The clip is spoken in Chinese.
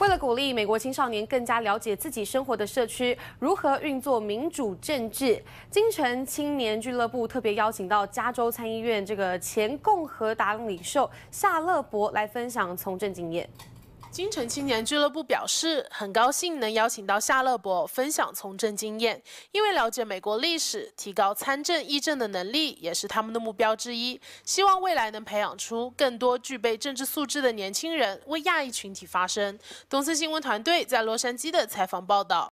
为了鼓励美国青少年更加了解自己生活的社区如何运作民主政治，金城青年俱乐部特别邀请到加州参议院这个前共和党领袖夏勒伯来分享从政经验。京城青年俱乐部表示，很高兴能邀请到夏勒伯分享从政经验。因为了解美国历史、提高参政议政的能力，也是他们的目标之一。希望未来能培养出更多具备政治素质的年轻人，为亚裔群体发声。《东森新闻》团队在洛杉矶的采访报道。